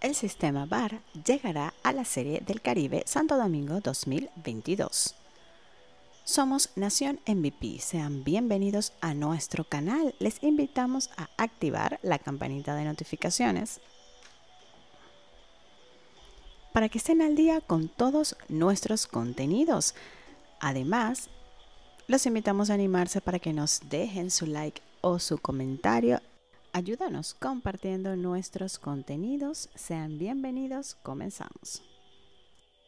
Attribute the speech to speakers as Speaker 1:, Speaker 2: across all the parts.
Speaker 1: el sistema VAR llegará a la Serie del Caribe Santo Domingo 2022. Somos Nación MVP, sean bienvenidos a nuestro canal. Les invitamos a activar la campanita de notificaciones para que estén al día con todos nuestros contenidos. Además, los invitamos a animarse para que nos dejen su like o su comentario Ayúdanos compartiendo nuestros contenidos. Sean bienvenidos. Comenzamos.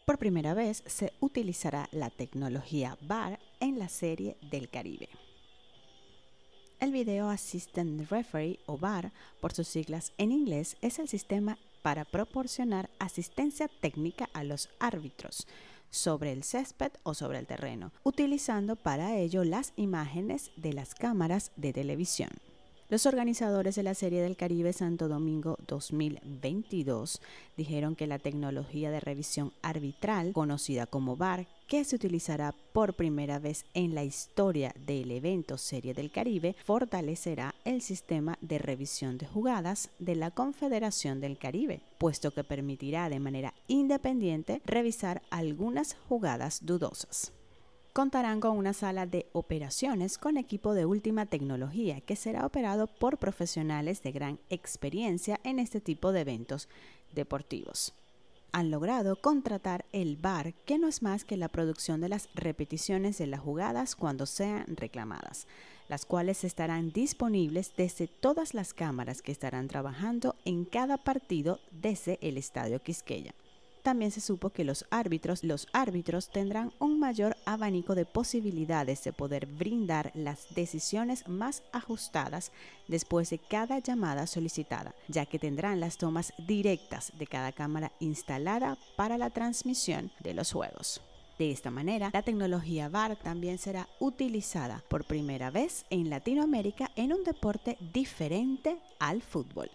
Speaker 1: Por primera vez se utilizará la tecnología VAR en la serie del Caribe. El Video Assistant Referee o VAR, por sus siglas en inglés, es el sistema para proporcionar asistencia técnica a los árbitros sobre el césped o sobre el terreno, utilizando para ello las imágenes de las cámaras de televisión. Los organizadores de la Serie del Caribe Santo Domingo 2022 dijeron que la tecnología de revisión arbitral, conocida como VAR, que se utilizará por primera vez en la historia del evento Serie del Caribe, fortalecerá el sistema de revisión de jugadas de la Confederación del Caribe, puesto que permitirá de manera independiente revisar algunas jugadas dudosas contarán con una sala de operaciones con equipo de última tecnología que será operado por profesionales de gran experiencia en este tipo de eventos deportivos. Han logrado contratar el bar que no es más que la producción de las repeticiones de las jugadas cuando sean reclamadas, las cuales estarán disponibles desde todas las cámaras que estarán trabajando en cada partido desde el Estadio Quisqueya. También se supo que los árbitros, los árbitros tendrán un mayor abanico de posibilidades de poder brindar las decisiones más ajustadas después de cada llamada solicitada, ya que tendrán las tomas directas de cada cámara instalada para la transmisión de los juegos. De esta manera, la tecnología VAR también será utilizada por primera vez en Latinoamérica en un deporte diferente al fútbol.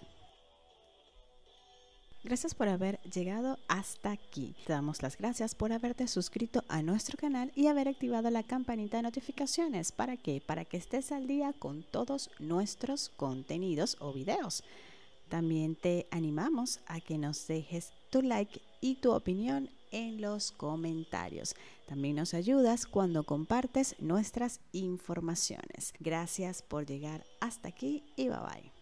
Speaker 1: Gracias por haber llegado hasta aquí. Te damos las gracias por haberte suscrito a nuestro canal y haber activado la campanita de notificaciones. ¿Para qué? Para que estés al día con todos nuestros contenidos o videos. También te animamos a que nos dejes tu like y tu opinión en los comentarios. También nos ayudas cuando compartes nuestras informaciones. Gracias por llegar hasta aquí y bye bye.